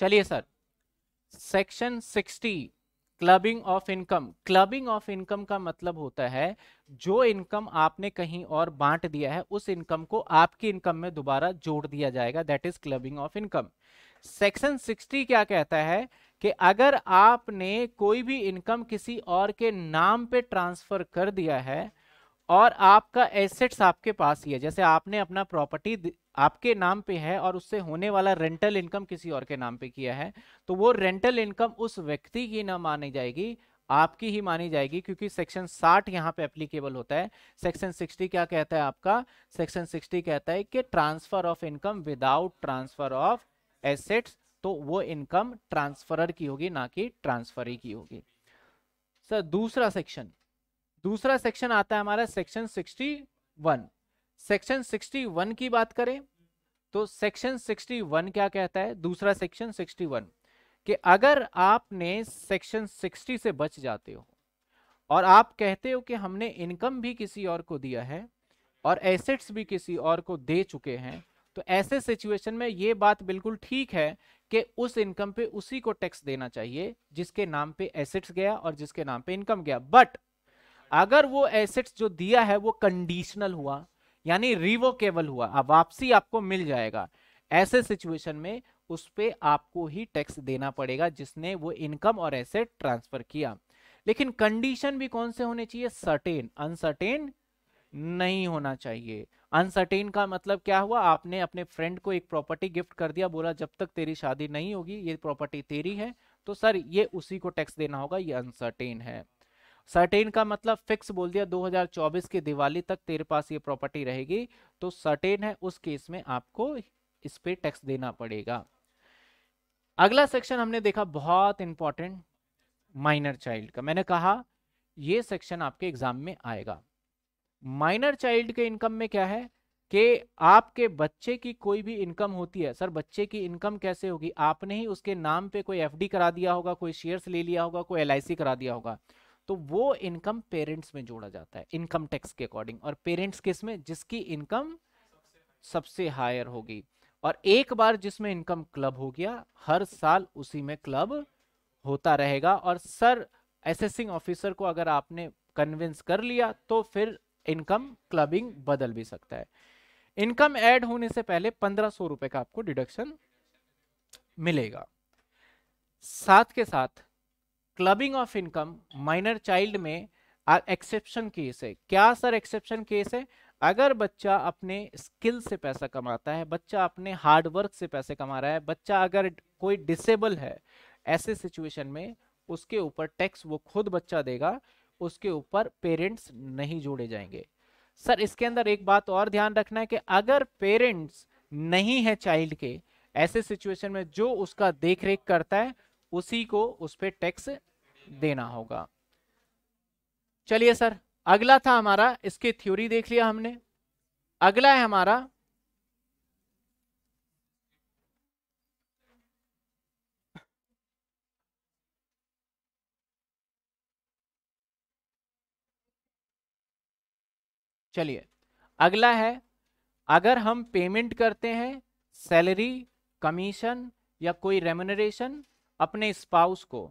चलिए sir section 60 clubbing of income clubbing of income का मतलब होता है जो इनकम आपने कहीं और बांट दिया है उस इनकम को आपकी इनकम में दोबारा जोड़ दिया जाएगा that is clubbing of income section 60 क्या कहता है कि अगर आपने कोई भी इनकम किसी और के नाम पे ट्रांसफर कर दिया है और आपका एसेट्स आपके पास ही है जैसे आपने अपना प्रॉपर्टी आपके नाम पे है और उससे होने वाला रेंटल इनकम किसी और के नाम पे किया है तो वो रेंटल इनकम उस व्यक्ति की ना मानी जाएगी आपकी ही मानी जाएगी क्योंकि सेक्शन 60 यहाँ पे एप्लीकेबल होता है सेक्शन 60 क्या कहता है आपका सेक्शन 60 कहता है कि transfer of income without transfer of assets तो वो इनकम ट्रांसफरर की होगी ना कि ट्रांसफर की होगी सर दूसरा सेक्शन दूसरा सेक्शन आता है हमारा सेक्शन सिक्सटी सेक्शन 61 की बात करें तो सेक्शन 61 क्या कहता है दूसरा सेक्शन 61 कि अगर आपने सेक्शन 60 से बच जाते हो और आप कहते हो कि हमने इनकम भी किसी और को दिया है और एसेट्स भी किसी और को दे चुके हैं तो ऐसे सिचुएशन में ये बात बिल्कुल ठीक है कि उस इनकम पे उसी को टैक्स देना चाहिए जिसके नाम पे एसेट्स गया और जिसके नाम पे इनकम गया बट अगर वो एसेट्स जो दिया है वो कंडीशनल हुआ यानी रिवोकेबल हुआ अब वापसी आपको मिल जाएगा ऐसे सिचुएशन में उस पर आपको ही टैक्स देना पड़ेगा जिसने वो इनकम और एसेट ट्रांसफर किया लेकिन कंडीशन भी कौन से होने चाहिए सर्टेन अनसर्टेन नहीं होना चाहिए अनसर्टेन का मतलब क्या हुआ आपने अपने फ्रेंड को एक प्रॉपर्टी गिफ्ट कर दिया बोला जब तक तेरी शादी नहीं होगी ये प्रॉपर्टी तेरी है तो सर ये उसी को टैक्स देना होगा ये अनसर्टेन है सर्टेन का मतलब फिक्स बोल दिया 2024 की दिवाली तक तेरे पास ये प्रॉपर्टी रहेगी तो सर्टेन है उस केस में आपको इस पे टैक्स देना पड़ेगा अगला सेक्शन हमने देखा बहुत इंपॉर्टेंट माइनर चाइल्ड का मैंने कहा ये सेक्शन आपके एग्जाम में आएगा माइनर चाइल्ड के इनकम में क्या है कि आपके बच्चे की कोई भी इनकम होती है सर बच्चे की इनकम कैसे होगी आपने ही उसके नाम पे कोई एफडी करा दिया होगा कोई शेयर्स ले लिया होगा कोई एलआईसी करा दिया होगा तो वो इनकम पेरेंट्स में जोड़ा जाता है इनकम टैक्स के अकॉर्डिंग और पेरेंट्स किस में जिसकी इनकम सबसे हायर होगी और एक बार जिसमें इनकम क्लब हो गया हर साल उसी में क्लब होता रहेगा और सर एसेसिंग ऑफिसर को अगर आपने कन्विंस कर लिया तो फिर इनकम क्लबिंग बदल भी सकता है इनकम ऐड होने से पहले पंद्रह सौ रुपए का आपको डिडक्शन मिलेगा साथ के साथ clubbing of income minor child में एक्सेप्शन केस है क्या सर एक्सेप्शन केस है अगर बच्चा अपने स्किल से पैसा कमाता है बच्चा अपने हार्ड वर्क से पैसे कमा रहा है बच्चा अगर कोई डिसेबल है ऐसे सिचुएशन में उसके ऊपर टैक्स वो खुद बच्चा देगा उसके ऊपर पेरेंट्स नहीं जोड़े जाएंगे सर इसके अंदर एक बात और ध्यान रखना है कि अगर पेरेंट्स नहीं है चाइल्ड के ऐसे सिचुएशन में जो उसका देख रेख करता है उसी को उस पर टैक्स देना होगा चलिए सर अगला था हमारा इसकी थ्योरी देख लिया हमने अगला है हमारा चलिए अगला है अगर हम पेमेंट करते हैं सैलरी कमीशन या कोई रेमुनरेशन अपने स्पाउस को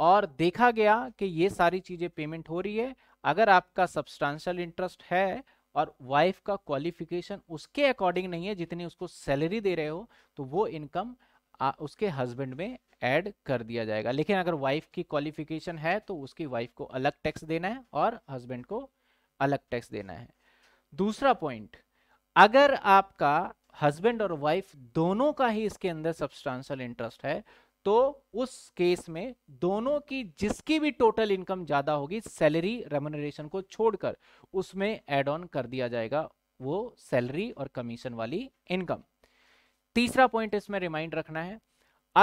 और देखा गया कि ये सारी चीज़ें पेमेंट हो रही है अगर आपका सब्सटैंशल इंटरेस्ट है और वाइफ का क्वालिफिकेशन उसके अकॉर्डिंग नहीं है जितनी उसको सैलरी दे रहे हो तो वो इनकम उसके हस्बैंड में ऐड कर दिया जाएगा लेकिन अगर वाइफ की क्वालिफिकेशन है तो उसकी वाइफ को अलग टैक्स देना है और हस्बैंड को अलग टैक्स देना है दूसरा पॉइंट अगर आपका हस्बैंड और वाइफ दोनों का ही इसके अंदर सब्सटैंशल इंटरेस्ट है तो उस केस में दोनों की जिसकी भी टोटल इनकम ज्यादा होगी सैलरी रेमोनरेशन को छोड़कर उसमें एड ऑन कर दिया जाएगा वो सैलरी और कमीशन वाली इनकम तीसरा पॉइंट इसमें रिमाइंड रखना है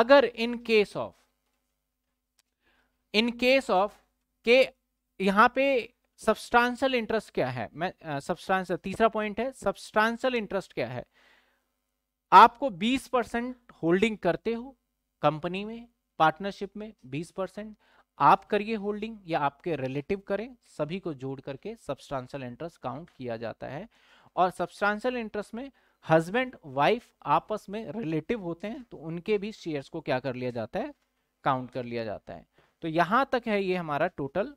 अगर in case of in case of के यहां पे सबस्टांशल इंटरेस्ट क्या है मैं सब्सटांशल uh, तीसरा पॉइंट है सबस्टांशल इंटरेस्ट क्या है आपको 20 परसेंट होल्डिंग करते हो कंपनी में पार्टनरशिप में 20 परसेंट आप करिए होल्डिंग या आपके रिलेटिव करें सभी को जोड़ करके सब्सटैंशियल इंटरेस्ट काउंट किया जाता है और सब्सटैंशियल इंटरेस्ट में हस्बैंड वाइफ आपस में रिलेटिव होते हैं तो उनके भी शेयर्स को क्या कर लिया जाता है काउंट कर लिया जाता है तो यहां तक है ये हमारा टोटल